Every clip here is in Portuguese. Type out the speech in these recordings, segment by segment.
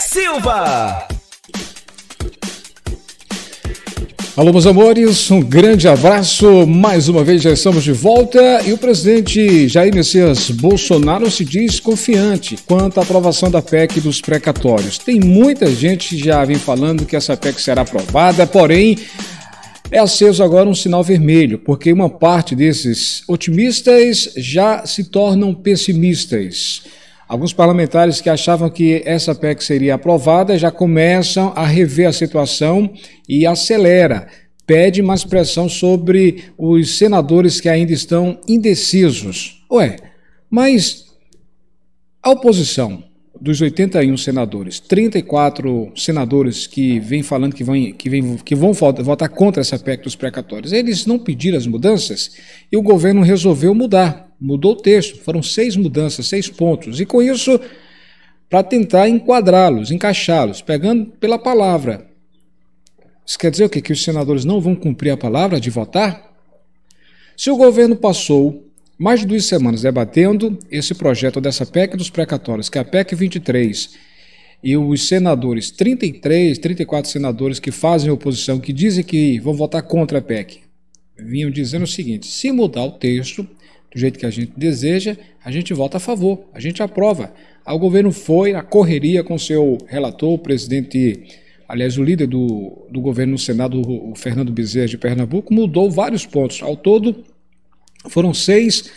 Silva. Alô, meus amores, um grande abraço. Mais uma vez já estamos de volta e o presidente Jair Messias Bolsonaro se diz confiante quanto à aprovação da PEC dos precatórios. Tem muita gente que já vem falando que essa PEC será aprovada, porém é aceso agora um sinal vermelho, porque uma parte desses otimistas já se tornam pessimistas. Alguns parlamentares que achavam que essa PEC seria aprovada já começam a rever a situação e acelera. Pede mais pressão sobre os senadores que ainda estão indecisos. Ué, mas a oposição dos 81 senadores, 34 senadores que vêm falando que vão, que, vem, que vão votar contra essa PEC dos precatórios, eles não pediram as mudanças e o governo resolveu mudar mudou o texto. Foram seis mudanças, seis pontos. E com isso, para tentar enquadrá-los, encaixá-los, pegando pela palavra. Isso quer dizer o quê? Que os senadores não vão cumprir a palavra de votar? Se o governo passou mais de duas semanas debatendo esse projeto dessa PEC dos precatórios, que é a PEC 23, e os senadores, 33, 34 senadores que fazem oposição, que dizem que vão votar contra a PEC, vinham dizendo o seguinte: se mudar o texto, do jeito que a gente deseja, a gente vota a favor, a gente aprova. O governo foi na correria com seu relator, o presidente, aliás, o líder do, do governo no Senado, o Fernando Bezerra de Pernambuco, mudou vários pontos. Ao todo, foram seis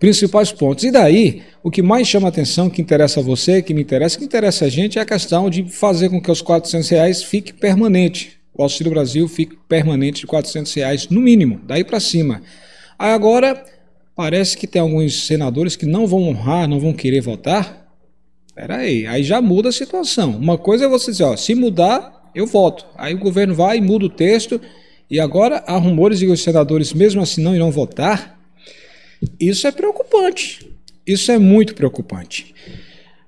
principais pontos. E daí, o que mais chama atenção, que interessa a você, que me interessa, que interessa a gente, é a questão de fazer com que os 400 reais fique permanente. O Auxílio Brasil fique permanente de 400 reais, no mínimo, daí para cima. Aí agora, Parece que tem alguns senadores que não vão honrar, não vão querer votar. Peraí, aí já muda a situação. Uma coisa é você dizer, ó, se mudar, eu voto. Aí o governo vai e muda o texto. E agora há rumores de que os senadores, mesmo assim, não irão votar. Isso é preocupante. Isso é muito preocupante.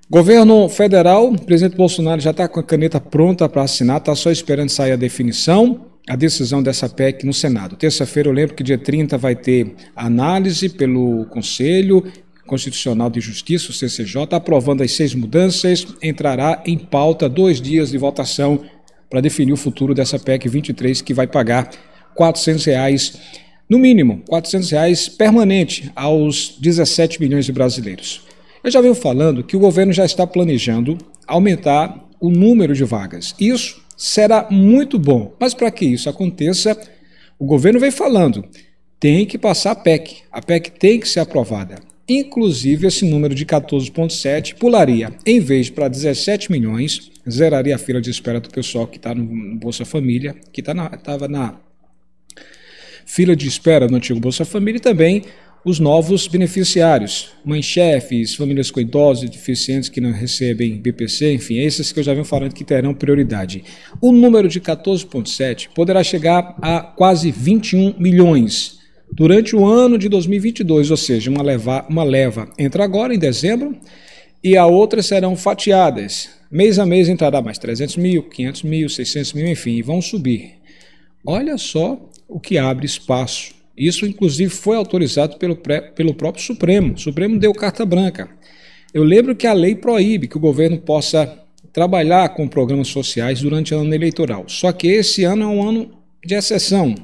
Governo federal, o presidente Bolsonaro já está com a caneta pronta para assinar, está só esperando sair a definição a decisão dessa PEC no Senado. Terça-feira, eu lembro que dia 30 vai ter análise pelo Conselho Constitucional de Justiça, o CCJ, aprovando as seis mudanças, entrará em pauta dois dias de votação para definir o futuro dessa PEC 23, que vai pagar R$ reais no mínimo, R$ reais permanente aos 17 milhões de brasileiros. Eu já venho falando que o governo já está planejando aumentar o número de vagas. Isso será muito bom. Mas para que isso aconteça, o governo vem falando, tem que passar a PEC. A PEC tem que ser aprovada. Inclusive, esse número de 14,7 pularia, em vez para 17 milhões, zeraria a fila de espera do pessoal que está no Bolsa Família, que estava tá na, na fila de espera no antigo Bolsa Família e também os novos beneficiários, mães chefes, famílias com idosos, deficientes que não recebem BPC, enfim, esses que eu já venho falando que terão prioridade. O número de 14,7 poderá chegar a quase 21 milhões durante o ano de 2022, ou seja, uma leva, uma leva entra agora em dezembro e a outra serão fatiadas. Mês a mês entrará mais 300 mil, 500 mil, 600 mil, enfim, e vão subir. Olha só o que abre espaço isso, inclusive, foi autorizado pelo, pelo próprio Supremo. O Supremo deu carta branca. Eu lembro que a lei proíbe que o governo possa trabalhar com programas sociais durante o ano eleitoral. Só que esse ano é um ano de exceção.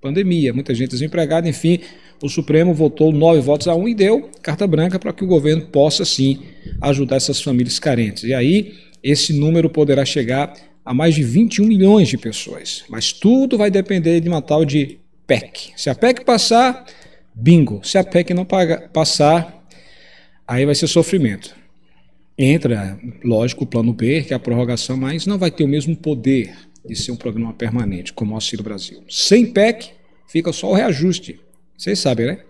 Pandemia, muita gente desempregada, enfim. O Supremo votou nove votos a um e deu carta branca para que o governo possa, sim, ajudar essas famílias carentes. E aí, esse número poderá chegar a mais de 21 milhões de pessoas. Mas tudo vai depender de uma tal de PEC. Se a PEC passar, bingo. Se a PEC não paga, passar, aí vai ser sofrimento. Entra, lógico, o plano B, que é a prorrogação, mas não vai ter o mesmo poder de ser um programa permanente, como o Auxílio Brasil. Sem PEC, fica só o reajuste. Vocês sabem, né?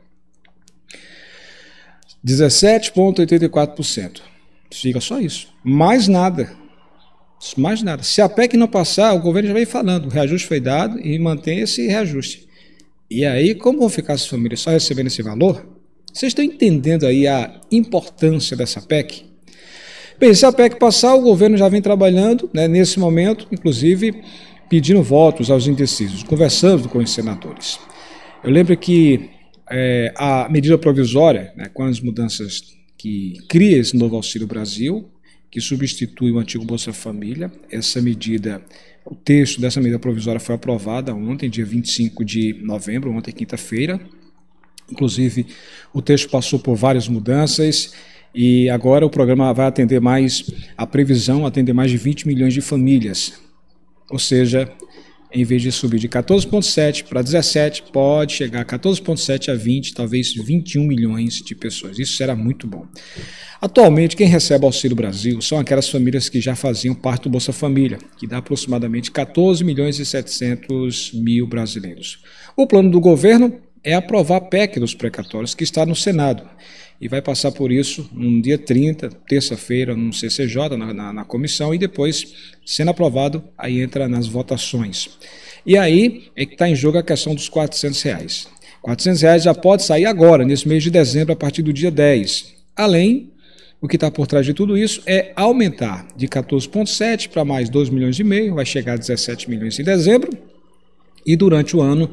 17,84%. Fica só isso. Mais nada. Mais nada. Se a PEC não passar, o governo já vem falando. O reajuste foi dado e mantém esse reajuste. E aí, como vão ficar as famílias só recebendo esse valor? Vocês estão entendendo aí a importância dessa PEC? Bem, se a PEC passar, o governo já vem trabalhando né, nesse momento, inclusive pedindo votos aos indecisos, conversando com os senadores. Eu lembro que é, a medida provisória, né, com as mudanças que cria esse novo Auxílio Brasil, que substitui o antigo Bolsa Família, essa medida o texto dessa medida provisória foi aprovada ontem, dia 25 de novembro, ontem, quinta-feira. Inclusive, o texto passou por várias mudanças e agora o programa vai atender mais a previsão, atender mais de 20 milhões de famílias. Ou seja, em vez de subir de 14,7 para 17, pode chegar a 14,7 a 20, talvez 21 milhões de pessoas. Isso será muito bom. Atualmente, quem recebe Auxílio Brasil são aquelas famílias que já faziam parte do Bolsa Família, que dá aproximadamente 14 milhões e 700 mil brasileiros. O plano do governo é aprovar a PEC dos precatórios que está no Senado e vai passar por isso no dia 30, terça-feira, no CCJ, na, na, na, comissão, e depois, sendo aprovado, aí entra nas votações. E aí é que está em jogo a questão dos 400 reais. 400 reais já pode sair agora, nesse mês de dezembro, a partir do dia 10. Além, o que está por trás de tudo isso é aumentar de 14,7 para mais 2 milhões e meio, vai chegar a 17 milhões em dezembro, e durante o ano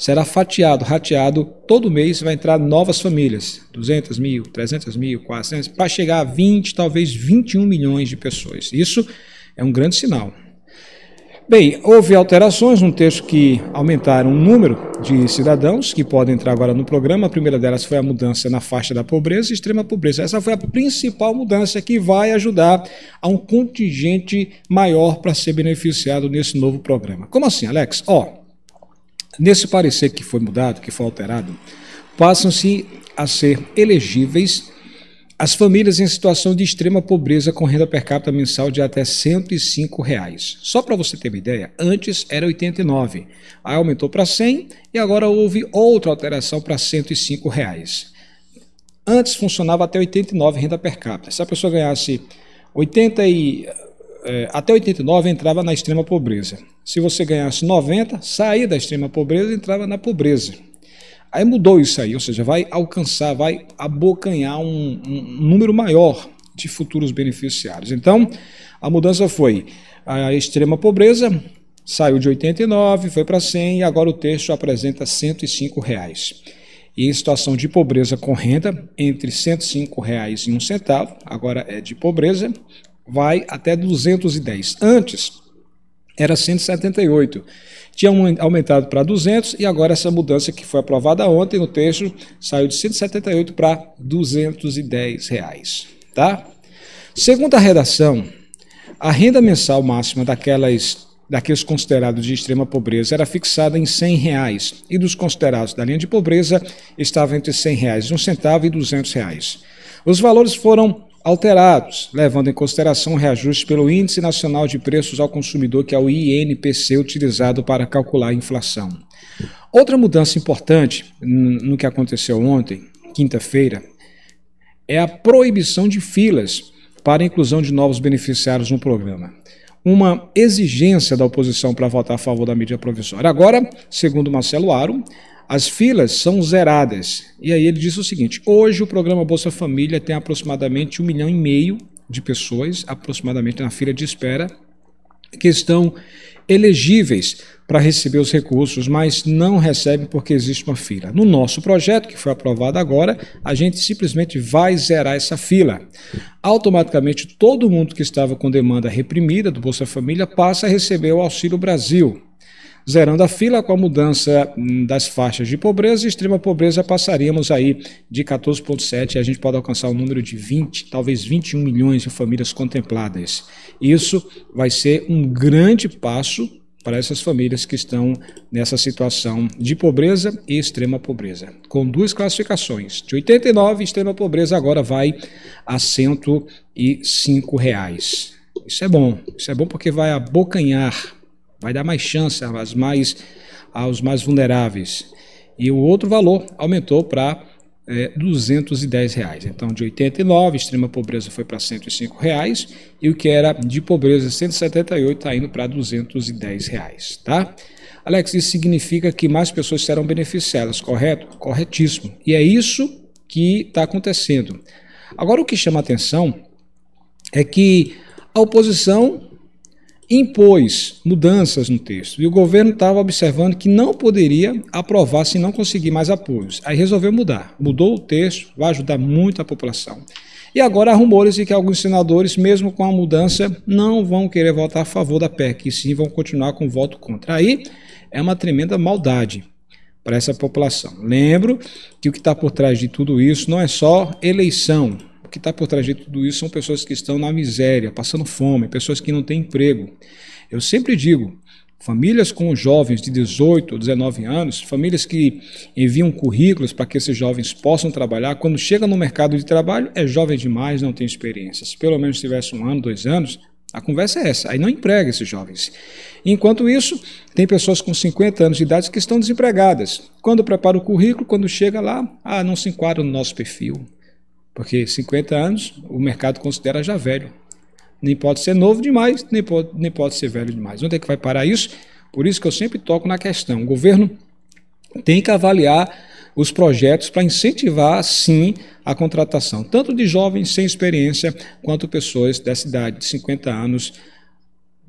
será fatiado, rateado, todo mês vai entrar novas famílias, 200 mil, 300 mil, 400, para chegar a 20, talvez 21 milhões de pessoas. Isso é um grande sinal. Bem, houve alterações no texto que aumentaram o número de cidadãos que podem entrar agora no programa. A primeira delas foi a mudança na faixa da pobreza e extrema pobreza. Essa foi a principal mudança que vai ajudar a um contingente maior para ser beneficiado nesse novo programa. Como assim, Alex? Ó, Nesse parecer que foi mudado, que foi alterado, passam-se a ser elegíveis as famílias em situação de extrema pobreza com renda per capita mensal de até R$ 105. Reais. Só para você ter uma ideia, antes era 89, aí aumentou para 100 e agora houve outra alteração para R$ 105. Reais. Antes funcionava até 89 renda per capita. Se a pessoa ganhasse 80 e é, até 89 entrava na extrema pobreza. Se você ganhasse 90, saía da extrema pobreza e entrava na pobreza. Aí mudou isso aí, ou seja, vai alcançar, vai abocanhar um, um número maior de futuros beneficiários. Então, a mudança foi a extrema pobreza saiu de 89, foi para 100 e agora o texto apresenta 105 reais. E em situação de pobreza com renda, entre 105 reais e um centavo, agora é de pobreza, vai até 210. Antes era 178. Tinha aumentado para 200 e agora essa mudança que foi aprovada ontem no texto saiu de 178 para 210 reais, tá? Segundo a redação, a renda mensal máxima daquelas daqueles considerados de extrema pobreza era fixada em 100 reais e dos considerados da linha de pobreza estava entre 100 reais e um centavo e 200 reais. Os valores foram alterados, levando em consideração o reajuste pelo Índice Nacional de Preços ao Consumidor, que é o INPC utilizado para calcular a inflação. Outra mudança importante no que aconteceu ontem, quinta-feira, é a proibição de filas para a inclusão de novos beneficiários no programa. Uma exigência da oposição para votar a favor da mídia provisória. Agora, segundo Marcelo Aro, as filas são zeradas. E aí ele diz o seguinte: hoje o programa Bolsa Família tem aproximadamente um milhão e meio de pessoas, aproximadamente na fila de espera, que estão elegíveis para receber os recursos, mas não recebem porque existe uma fila. No nosso projeto, que foi aprovado agora, a gente simplesmente vai zerar essa fila. Automaticamente, todo mundo que estava com demanda reprimida do Bolsa Família passa a receber o Auxílio Brasil zerando a fila com a mudança hum, das faixas de pobreza e extrema pobreza, passaríamos aí de 14,7 e a gente pode alcançar o um número de 20, talvez 21 milhões de famílias contempladas. Isso vai ser um grande passo para essas famílias que estão nessa situação de pobreza e extrema pobreza, com duas classificações. De 89, extrema pobreza agora vai a 105 reais. Isso é bom, isso é bom porque vai abocanhar vai dar mais chance às mais, aos mais vulneráveis. E o outro valor aumentou para é, 210 reais. Então, de 89, extrema pobreza foi para 105 reais e o que era de pobreza 178 está indo para 210 reais, tá? Alex, isso significa que mais pessoas serão beneficiadas, correto? Corretíssimo. E é isso que está acontecendo. Agora, o que chama atenção é que a oposição impôs mudanças no texto. E o governo estava observando que não poderia aprovar se não conseguir mais apoios. Aí resolveu mudar. Mudou o texto, vai ajudar muito a população. E agora há rumores de que alguns senadores, mesmo com a mudança, não vão querer votar a favor da PEC, e sim vão continuar com o voto contra. Aí é uma tremenda maldade para essa população. Lembro que o que está por trás de tudo isso não é só eleição, que está por trás de tudo isso são pessoas que estão na miséria, passando fome, pessoas que não têm emprego. Eu sempre digo, famílias com jovens de 18 ou 19 anos, famílias que enviam currículos para que esses jovens possam trabalhar, quando chega no mercado de trabalho, é jovem demais, não tem experiência. Se pelo menos tivesse um ano, dois anos, a conversa é essa, aí não emprega esses jovens. Enquanto isso, tem pessoas com 50 anos de idade que estão desempregadas. Quando prepara o currículo, quando chega lá, ah, não se enquadra no nosso perfil porque 50 anos o mercado considera já velho. Nem pode ser novo demais, nem pode, nem pode ser velho demais. Onde é que vai parar isso? Por isso que eu sempre toco na questão. O governo tem que avaliar os projetos para incentivar, sim, a contratação, tanto de jovens sem experiência, quanto pessoas dessa idade, de 50 anos,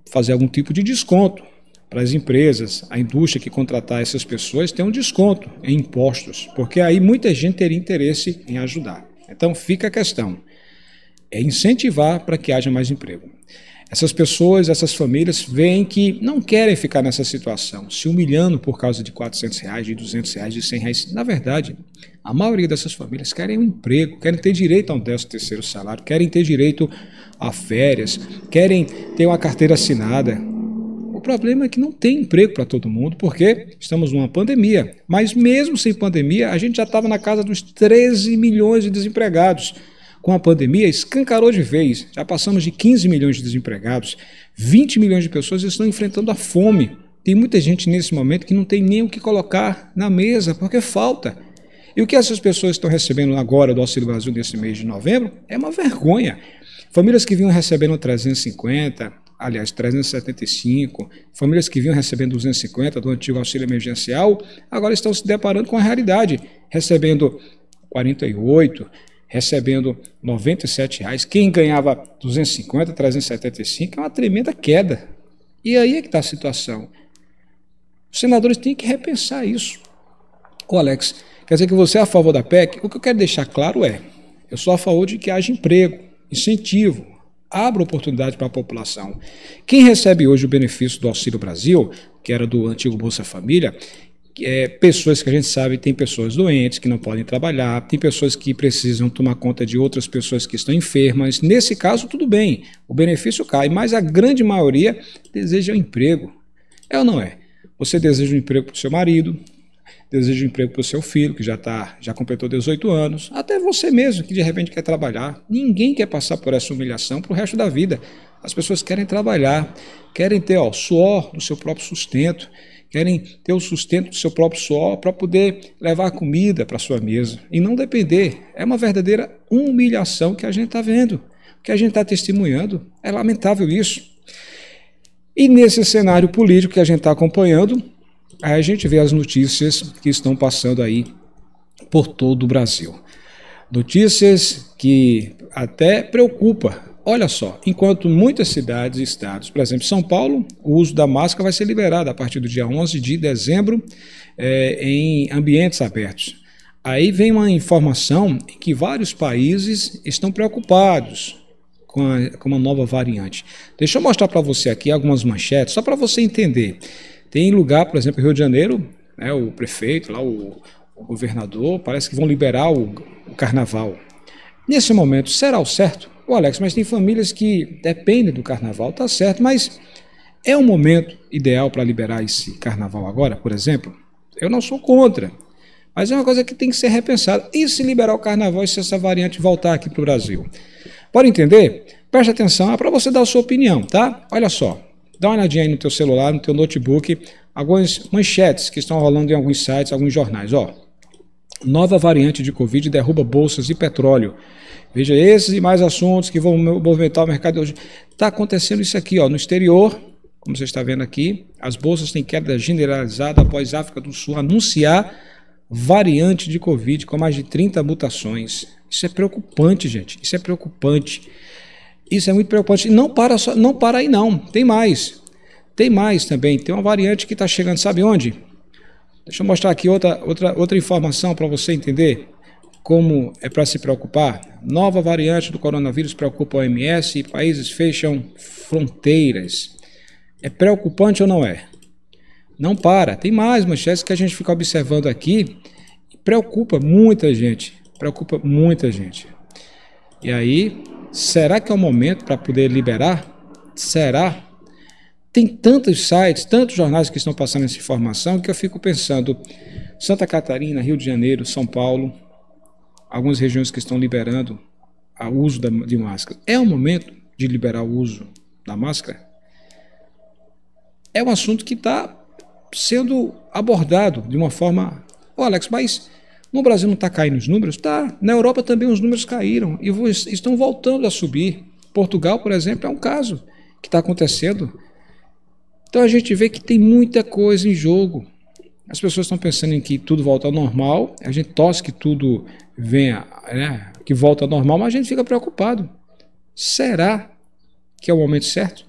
fazer algum tipo de desconto para as empresas, a indústria que contratar essas pessoas tem um desconto em impostos, porque aí muita gente teria interesse em ajudar. Então fica a questão. É incentivar para que haja mais emprego. Essas pessoas, essas famílias veem que não querem ficar nessa situação, se humilhando por causa de 400 reais, de 200 reais, de 100 reais. Na verdade, a maioria dessas famílias querem um emprego, querem ter direito a um décimo terceiro salário, querem ter direito a férias, querem ter uma carteira assinada, o problema é que não tem emprego para todo mundo, porque estamos numa pandemia. Mas mesmo sem pandemia, a gente já estava na casa dos 13 milhões de desempregados. Com a pandemia, escancarou de vez. Já passamos de 15 milhões de desempregados. 20 milhões de pessoas estão enfrentando a fome. Tem muita gente nesse momento que não tem nem o que colocar na mesa, porque falta. E o que essas pessoas estão recebendo agora do Auxílio Brasil nesse mês de novembro é uma vergonha. Famílias que vinham recebendo 350, aliás, 375, famílias que vinham recebendo 250 do antigo auxílio emergencial, agora estão se deparando com a realidade, recebendo 48, recebendo R$ 97,00. Quem ganhava 250, 375 é uma tremenda queda. E aí é que está a situação. Os senadores têm que repensar isso. Ô Alex, quer dizer que você é a favor da PEC? O que eu quero deixar claro é, eu sou a favor de que haja emprego, incentivo, abra oportunidade para a população. Quem recebe hoje o benefício do Auxílio Brasil, que era do antigo Bolsa Família, é, pessoas que a gente sabe tem pessoas doentes que não podem trabalhar, tem pessoas que precisam tomar conta de outras pessoas que estão enfermas. Nesse caso, tudo bem, o benefício cai, mas a grande maioria deseja um emprego. É ou não é? Você deseja um emprego para o seu marido, deseja um emprego para o seu filho, que já, tá, já completou 18 anos, até você mesmo, que de repente quer trabalhar. Ninguém quer passar por essa humilhação para o resto da vida. As pessoas querem trabalhar, querem ter ó, suor do seu próprio sustento, querem ter o sustento do seu próprio suor para poder levar comida para sua mesa e não depender. É uma verdadeira humilhação que a gente está vendo, que a gente está testemunhando. É lamentável isso. E nesse cenário político que a gente está acompanhando, Aí a gente vê as notícias que estão passando aí por todo o Brasil. Notícias que até preocupa. Olha só, enquanto muitas cidades e estados, por exemplo, São Paulo, o uso da máscara vai ser liberado a partir do dia 11 de dezembro é, em ambientes abertos. Aí vem uma informação que vários países estão preocupados com, a, com uma nova variante. Deixa eu mostrar para você aqui algumas manchetes, só para você entender. Tem lugar, por exemplo, Rio de Janeiro, né, o prefeito, lá o, o, governador, parece que vão liberar o, o carnaval. Nesse momento, será o certo? Ô Alex, mas tem famílias que dependem do carnaval, tá certo, mas é um momento ideal para liberar esse carnaval agora, por exemplo? Eu não sou contra, mas é uma coisa que tem que ser repensada. E se liberar o carnaval e se essa variante voltar aqui para o Brasil? Pode entender? Preste atenção, é para você dar a sua opinião, tá? Olha só dá uma olhadinha aí no teu celular, no teu notebook, algumas manchetes que estão rolando em alguns sites, alguns jornais. Ó, nova variante de Covid derruba bolsas e petróleo. Veja esses e mais assuntos que vão movimentar o mercado hoje. Está acontecendo isso aqui, ó, no exterior, como você está vendo aqui, as bolsas têm queda generalizada após África do Sul anunciar variante de Covid com mais de 30 mutações. Isso é preocupante, gente. Isso é preocupante. Isso é muito preocupante. não para, só, não para aí, não. Tem mais. Tem mais também. Tem uma variante que está chegando, sabe onde? Deixa eu mostrar aqui outra, outra, outra informação para você entender como é para se preocupar. Nova variante do coronavírus preocupa a OMS e países fecham fronteiras. É preocupante ou não é? Não para. Tem mais manchetes que a gente fica observando aqui. Preocupa muita gente. Preocupa muita gente. E aí, Será que é o momento para poder liberar? Será? Tem tantos sites, tantos jornais que estão passando essa informação que eu fico pensando: Santa Catarina, Rio de Janeiro, São Paulo, algumas regiões que estão liberando o uso de máscara. É o momento de liberar o uso da máscara? É um assunto que está sendo abordado de uma forma. Ô oh, Alex, mas no Brasil não está caindo os números? Está. Na Europa também os números caíram e estão voltando a subir. Portugal, por exemplo, é um caso que está acontecendo. Então a gente vê que tem muita coisa em jogo. As pessoas estão pensando em que tudo volta ao normal, a gente torce que tudo venha, né, que volta ao normal, mas a gente fica preocupado. Será que é o momento certo?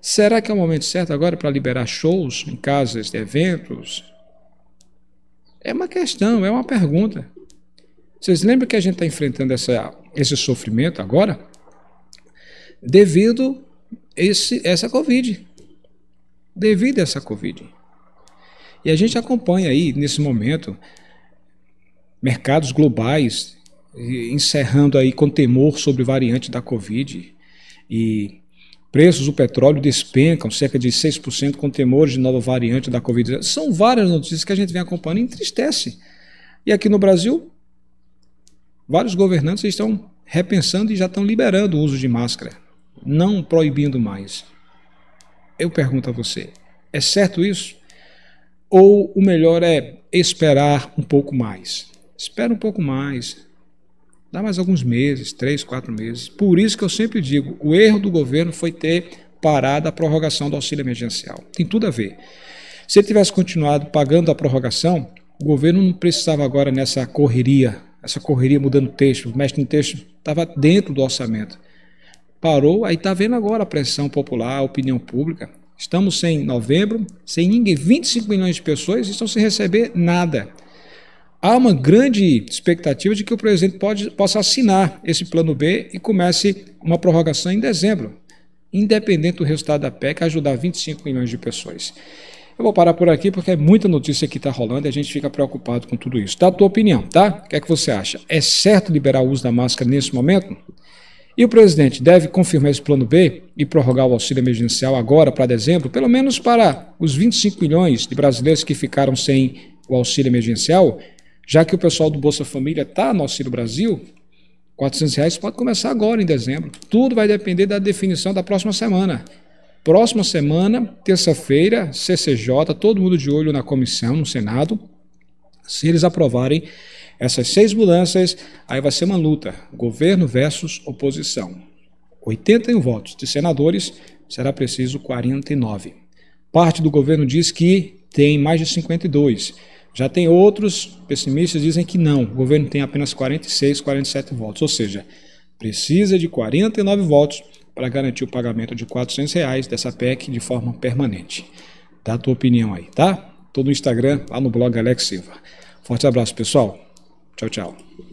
Será que é o momento certo agora para liberar shows em casas de eventos, é uma questão, é uma pergunta. Vocês lembram que a gente está enfrentando essa, esse sofrimento agora? Devido esse, essa Covid. Devido a essa Covid. E a gente acompanha aí, nesse momento, mercados globais encerrando aí com temor sobre variante da Covid e Preços do petróleo despencam cerca de 6% com temores de nova variante da Covid. São várias notícias que a gente vem acompanhando e entristece. E aqui no Brasil, vários governantes estão repensando e já estão liberando o uso de máscara, não proibindo mais. Eu pergunto a você, é certo isso? Ou o melhor é esperar um pouco mais? Espera um pouco mais, Dá mais alguns meses, três, quatro meses. Por isso que eu sempre digo, o erro do governo foi ter parado a prorrogação do auxílio emergencial. Tem tudo a ver. Se ele tivesse continuado pagando a prorrogação, o governo não precisava agora nessa correria, essa correria mudando texto, mexendo mestre no texto estava dentro do orçamento. Parou, aí está vendo agora a pressão popular, a opinião pública. Estamos sem novembro, sem ninguém, 25 milhões de pessoas estão sem receber nada há uma grande expectativa de que o presidente pode, possa assinar esse plano B e comece uma prorrogação em dezembro, independente do resultado da PEC, ajudar 25 milhões de pessoas. Eu vou parar por aqui porque é muita notícia que está rolando e a gente fica preocupado com tudo isso. Dá tá a tua opinião, tá? O que é que você acha? É certo liberar o uso da máscara nesse momento? E o presidente deve confirmar esse plano B e prorrogar o auxílio emergencial agora para dezembro, pelo menos para os 25 milhões de brasileiros que ficaram sem o auxílio emergencial? Já que o pessoal do Bolsa Família está no Auxílio Brasil, R$ reais pode começar agora, em dezembro. Tudo vai depender da definição da próxima semana. Próxima semana, terça-feira, CCJ, todo mundo de olho na comissão, no Senado. Se eles aprovarem essas seis mudanças, aí vai ser uma luta: governo versus oposição. 81 votos de senadores, será preciso 49. Parte do governo diz que tem mais de 52. Já tem outros pessimistas que dizem que não, o governo tem apenas 46, 47 votos, ou seja, precisa de 49 votos para garantir o pagamento de 400 reais dessa PEC de forma permanente. Dá a tua opinião aí, tá? Todo no Instagram, lá no blog Alex Silva. Forte abraço, pessoal. Tchau, tchau.